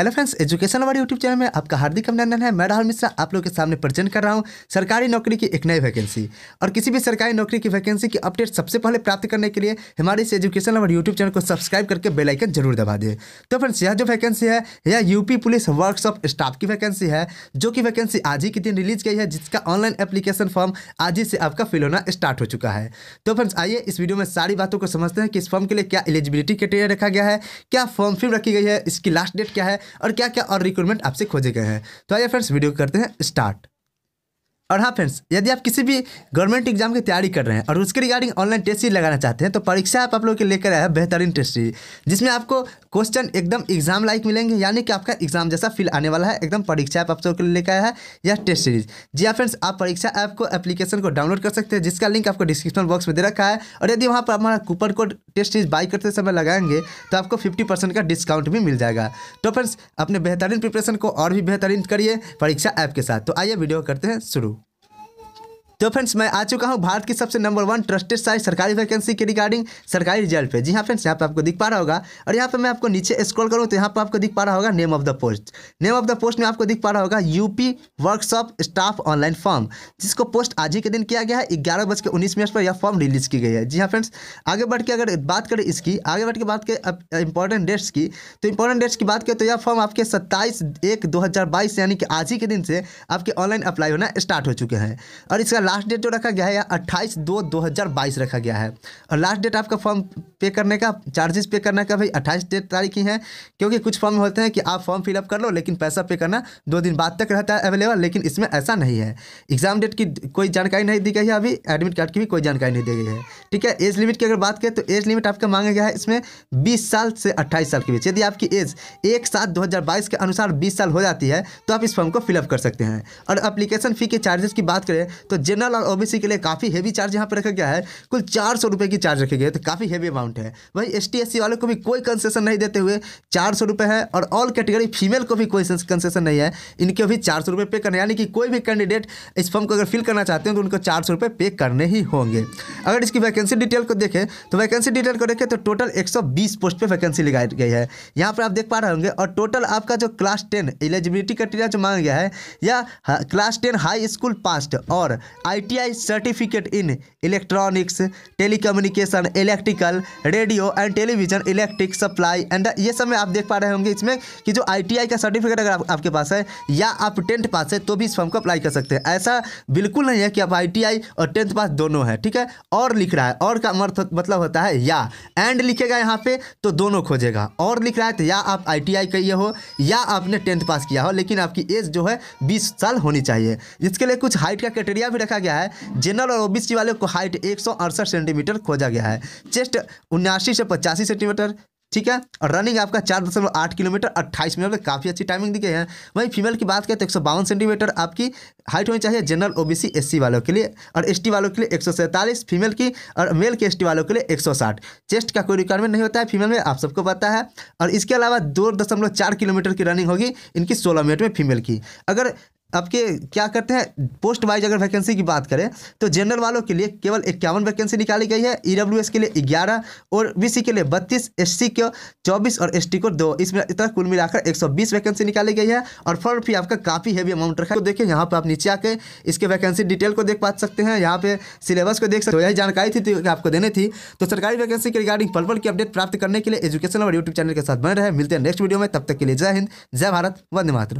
hello friends education हमारे YouTube channel में आपका हार्दिक अभिनंदन है मैं राहुल मिश्रा आप लोग के सामने प्रेजेंट कर रहा हूँ सरकारी नौकरी की एक नई वैकेंसी और किसी भी सरकारी नौकरी की वैकेंसी की अपडेट सबसे पहले प्राप्त करने के लिए हमारे इस एजुकेशन हमारे यूट्यूब चैनल को सब्सक्राइब करके बेलाइकन जरूर दबा दें तो फ्रेंड्स यह जो वैकेंसी है यह यूपी पुलिस वर्कशॉप स्टाफ की वैकेंसी है जो कि वैकेंसी आज ही के दिन रिलीज गई है जिसका ऑनलाइन एप्लीकेशन फॉर्म आज ही से आपका फिल होना स्टार्ट हो चुका है तो फ्रेंड्स आइए इस वीडियो में सारी बातों को समझते हैं कि इस फॉर्म के लिए क्या एलिजिबिलिटी क्राइटेरिया रखा गया है क्या फॉर्म फिल रखी गई है इसकी लास्ट डेट क्या है और क्या क्या और रिक्रूटमेंट आपसे खोजे गए हैं तो आइए फ्रेंड्स वीडियो करते हैं स्टार्ट और हाँ फ्रेंड्स यदि आप किसी भी गवर्नमेंट एग्जाम की तैयारी कर रहे हैं और उसके रिगार्डिंग ऑनलाइन टेस्ट सीरीज लगाना चाहते हैं तो परीक्षा आप आप लोग के लेकर आया है बेहतरीन टेस्ट सीरीज जिसमें आपको क्वेश्चन एकदम एग्जाम लाइक मिलेंगे यानी कि आपका एग्जाम जैसा फील आने वाला है एकदम परीक्षा ऐप आप लोग के लेकर आया है यह टेस्ट सीरीज जी हाँ फ्रेंड्स आप परीक्षा ऐप को एप्लीकेशन को डाउनलोड कर सकते हैं जिसका लिंक आपको डिस्क्रिप्शन बॉक्स में दे रखा है और यदि वहाँ पर हमारा coupon code test series buy करते समय लगाएंगे तो आपको फिफ्टी का डिस्काउंट भी मिल जाएगा तो फ्रेंड्स अपने बेहतरीन प्रिपरेशन को और भी बेहतरीन करिए परीक्षा ऐप के साथ तो आइए वीडियो करते हैं शुरू तो फ्रेंड्स मैं आ चुका हूँ भारत की सबसे नंबर वन ट्रस्टेड साइट सरकारी वैकेंसी के रिगार्डिंग सरकारी रिजल्ट पे जी हाँ फ्रेंड्स यहाँ पे आपको दिख पा रहा होगा और यहाँ पे मैं आपको नीचे स्क्रॉल करूँ तो यहाँ पे आपको दिख पा रहा होगा name of the post name of the post में आपको दिख पा रहा होगा UP workshop staff online form जिसको पोस्ट आज ही के दिन किया गया है ग्यारह बज के उन्नीस मिनट पर यह फॉर्म रिलीज की गई है जी हाँ फ्रेंड्स आगे बढ़ के अगर बात करें इसकी आगे बढ़ के बात करें इंपॉर्टेंट डेट्स की तो इंपॉर्टेंट डेट्स की बात करें तो यह फॉर्म आपके सत्ताईस एक दो यानी कि आज ही के दिन से आपके ऑनलाइन अप्लाई होना स्टार्ट हो चुके हैं और इसका लास्ट डेट जो रखा गया है अट्ठाईस दो दो हज़ार बाईस रखा गया है और लास्ट डेट आपका फॉर्म पे करने का चार्जेस पे करने का भाई अट्ठाईस डेट तारीख ही है क्योंकि कुछ फॉर्म होते हैं कि आप फॉर्म फिलअप कर लो लेकिन पैसा पे करना दो दिन बाद तक रहता है अवेलेबल लेकिन इसमें ऐसा नहीं है एग्जाम डेट की कोई जानकारी नहीं दी गई है अभी एडमिट कार्ड की भी कोई जानकारी नहीं दी गई है ठीक है एज लिमिट की अगर बात करें तो एज लिमिट आपका मांगा गया है इसमें बीस साल से अट्ठाईस साल के बीच यदि आपकी एज एक सात दो के अनुसार बीस साल हो जाती है तो आप इस फॉर्म को फिलअप कर सकते हैं और अप्लीकेशन फ़ी के चार्जेस की बात करें तो जेन जनरल और ओबीसी के लिए काफ़ी हैवी चार्ज यहाँ पर रखा गया है कुल चार सौ रुपए की चार्ज रखे गए तो काफ़ी हैवी अमाउंट है वही एस टी वालों को भी कोई कंसेशन नहीं देते हुए चार सौ रुपए है और ऑल कैटेगरी फीमेल को भी कोई कंसेशन नहीं है इनके भी चार सौ रुपए पे करना यानी कि कोई भी कैंडिडेट इस फॉर्म को अगर फिल करना चाहते हैं तो उनको चार सौ रुपए पे करने ही होंगे अगर इसकी वैकेंसी डिटेल को देखें तो वैकेंसी डिटेल को देखें तो टोटल एक पोस्ट पर वैकेंसी लगाई गई है यहाँ पर आप देख पा रहे होंगे और टोटल आपका जो क्लास टेन एलिजिबिलिटी क्राइटेरिया जो मांगा गया है या class ten high school passed और ITI certificate in electronics telecommunication electrical radio and television electric supply and ये सब में आप देख पा रहे होंगे इसमें कि जो आईटीआई का सर्टिफिकेट अगर आप, आपके पास है या आप टेंथ पास है तो भी इस फॉर्म को अप्लाई कर सकते हैं ऐसा बिल्कुल नहीं है कि आप आई और टेंथ पास दोनों है ठीक है और लिख रहा है और का मर्थ, मतलब होता है या एंड लिखेगा यहाँ पे तो दोनों खोजेगा और लिख रहा है तो या आप आई किए हो या आपने टेंथ पास किया हो लेकिन आपकी एज जो है बीस साल होनी चाहिए इसके लिए कुछ हाइट का क्राइटेरिया भी रखा रखा गया है जनरल और ओबीसी वाले को हाइट एक सेंटीमीटर खोजा गया है चेस्ट उन्यासी से पचासी सेंटीमीटर ठीक है और रनिंग आपका चार दशमलव आठ किलोमीटर अट्ठाईस मिनट में मतलब काफ़ी अच्छी टाइमिंग दी गई है वहीं फीमेल की बात करें तो एक सेंटीमीटर आपकी हाइट होनी चाहिए जनरल ओबीसी एससी वालों के लिए और एसटी वालों के लिए एक सौ सैंतालीस फीमेल की और मेल के एसटी वालों के लिए एक सौ साठ चेस्ट का कोई रिक्वायरमेंट नहीं होता है फीमेल में आप सबको पता है और इसके अलावा दो किलोमीटर की रनिंग होगी इनकी सोलह मिनट में फीमेल की अगर आपके क्या करते हैं पोस्ट वाइज अगर वैकेंसी की बात करें तो जनरल वालों के लिए केवल इक्यावन वैकेंसी निकाली गई है ई e के लिए ग्यारह और बी के लिए बत्तीस एस सी के चौबीस और एस को दो इसमें इतना कुल मिलाकर एक वैकेंसी निकाली गई है और फॉर्म फी आपका काफ़ी हैवी अमाउंट रखा है तो देखिए यहाँ पर आप नीचे आके इसके वैकेंसी डिटेल को देख पा सकते हैं यहाँ पे सिलेबस को देख सकते हो तो यही जानकारी थी, तो आपको देने थी तो सरकारी वैकेंसी के रिगार्डिंग पल पल की अपडेट प्राप्त करने के लिए एजुकेशन और यूट्यूब चैनल के साथ बने रहे मिलते हैं नेक्स्ट वीडियो में तब तक के लिए जय हिंद जय भारत वंदे मातृ